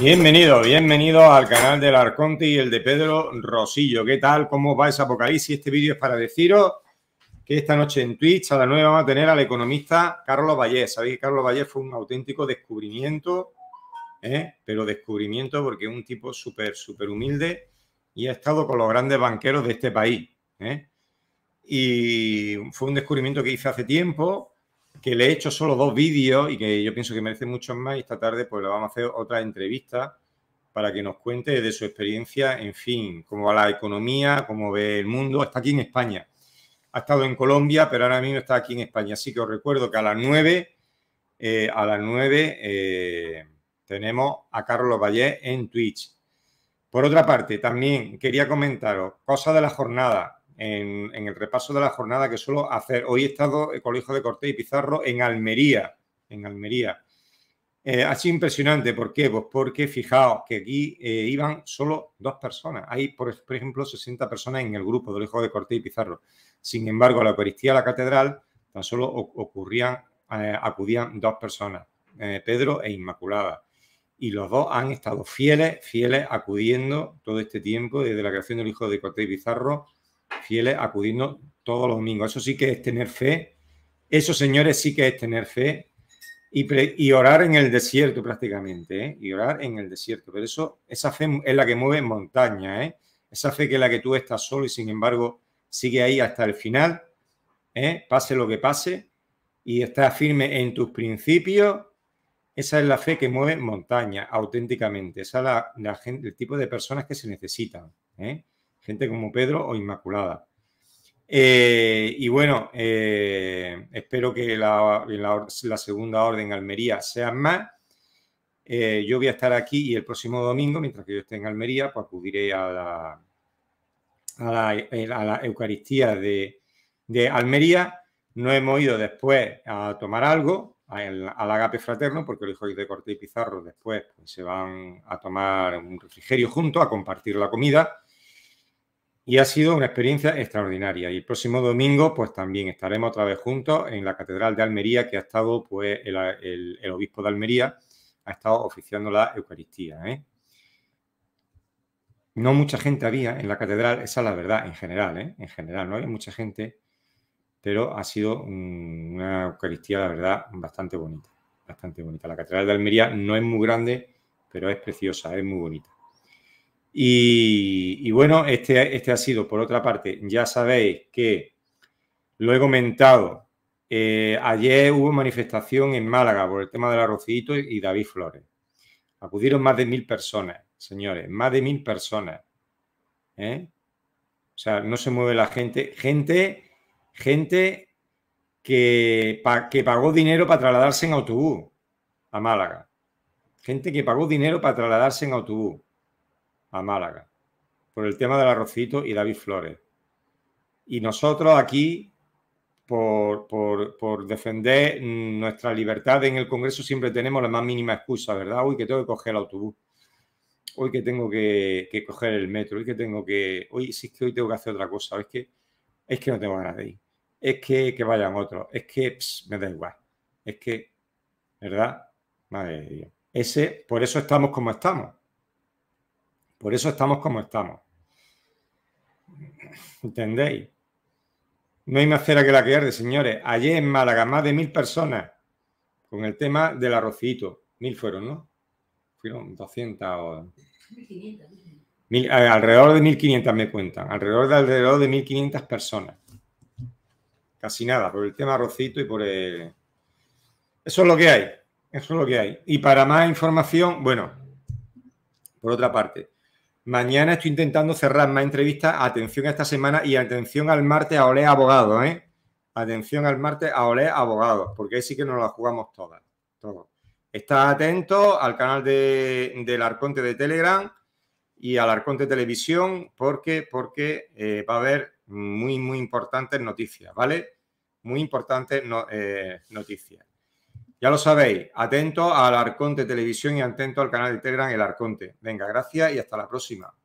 Bienvenido, bienvenido al canal del Arconte y el de Pedro Rosillo. ¿Qué tal? ¿Cómo va esa apocalipsis? Este vídeo es para deciros que esta noche en Twitch a las 9 vamos a tener al economista Carlos Vallés. Sabéis que Carlos Vallés fue un auténtico descubrimiento, ¿eh? pero descubrimiento porque es un tipo súper, súper humilde y ha estado con los grandes banqueros de este país. ¿eh? Y fue un descubrimiento que hice hace tiempo, que le he hecho solo dos vídeos y que yo pienso que merece mucho más. Y esta tarde, pues le vamos a hacer otra entrevista para que nos cuente de su experiencia, en fin, cómo va la economía, cómo ve el mundo. Está aquí en España. Ha estado en Colombia, pero ahora mismo está aquí en España. Así que os recuerdo que a las 9, eh, a las 9 eh, tenemos a Carlos Valle en Twitch. Por otra parte, también quería comentaros cosas de la jornada en, el repaso de la jornada que suelo hacer. Hoy he estado eh, con el hijo de Cortés y Pizarro en Almería, en Almería. Eh, ha sido impresionante, ¿por qué? Pues porque fijaos que aquí eh, iban solo dos personas. Hay, por, ejemplo, 60 personas en el grupo del hijo de Cortés y Pizarro. Sin embargo, a la Eucaristía a la Catedral tan solo ocurrían, acudían dos personas, Pedro e Inmaculada y los dos han estado fieles, fieles, acudiendo todo este tiempo desde la creación del Hijo de Cortés y Pizarro fieles, acudiendo todos los domingos. Eso sí que es tener fe. Eso, señores, sí que es tener fe y, orar en el desierto prácticamente, ¿eh? y orar en el desierto. Pero eso, esa fe es la que mueve montaña, ¿eh? esa fe que la que tú estás solo y sin embargo sigue ahí hasta el final, ¿eh? pase lo que pase, y estás firme en tus principios. Esa es la fe que mueve montaña auténticamente. Esa es la, gente, el tipo de personas que se necesitan. ¿eh? gente como Pedro o Inmaculada. Eh, y bueno, eh, espero que la, segunda orden Almería sea más. Eh, yo voy a estar aquí y el próximo domingo, mientras que yo esté en Almería, pues acudiré a la, Eucaristía de, Almería. No hemos ido después a tomar algo al, agape fraterno, porque los hijos de Corte y Pizarro después pues, se van a tomar un refrigerio junto, a compartir la comida y ha sido una experiencia extraordinaria. Y el próximo domingo, pues también estaremos otra vez juntos en la Catedral de Almería, que ha estado, pues, el, obispo de Almería ha estado oficiando la Eucaristía. ¿eh? No mucha gente había en la catedral, esa es la verdad, en general, ¿eh? en general, no hay mucha gente, pero ha sido una Eucaristía, la verdad, bastante bonita, bastante bonita. La catedral de Almería no es muy grande, pero es preciosa, es muy bonita. Y, bueno, este, este ha sido, por otra parte, ya sabéis que lo he comentado. Eh, ayer hubo manifestación en Málaga por el tema del arrocito y David Flores. Acudieron más de mil personas, señores, más de mil personas. ¿eh? O sea, no se mueve la gente. Gente, gente que, que pagó dinero para trasladarse en autobús a Málaga. Gente que pagó dinero para trasladarse en autobús a Málaga por el tema del arrocito y David Flores. Y nosotros aquí, por, defender nuestra libertad en el Congreso, siempre tenemos la más mínima excusa, ¿verdad? Hoy que tengo que coger el autobús, hoy que tengo que, coger el metro, hoy que tengo que... Hoy sí es que hoy tengo que hacer otra cosa, es que, es que no tengo ganas de ir, es que, que vayan otros, es que me da igual, es que, ¿verdad? Madre de Dios. Ese, por eso estamos como estamos por eso estamos como estamos. ¿Entendéis? No hay más cera que la que arde, señores. Ayer en Málaga, más de mil personas con el tema del arrocito. Mil fueron, ¿no? Fueron 200 o... 1500. alrededor de 1.500 me cuentan. Alrededor de alrededor de 1.500 personas. Casi nada, por el tema arrocito y por el... Eso es lo que hay. Eso es lo que hay. Y para más información, bueno, por otra parte, Mañana estoy intentando cerrar más entrevistas. Atención a esta semana y atención al martes a Olé Abogado, ¿eh? Atención al martes a Olé abogado, porque ahí sí que nos la jugamos todas. Todo. Está atento al canal de, del Arconte de Telegram y al Arconte Televisión, porque, porque eh, va a haber muy, muy importantes noticias, ¿vale? Muy importantes eh, noticias. Ya lo sabéis, atento al Arconte Televisión y atento al canal de Telegram El Arconte. Venga, gracias y hasta la próxima.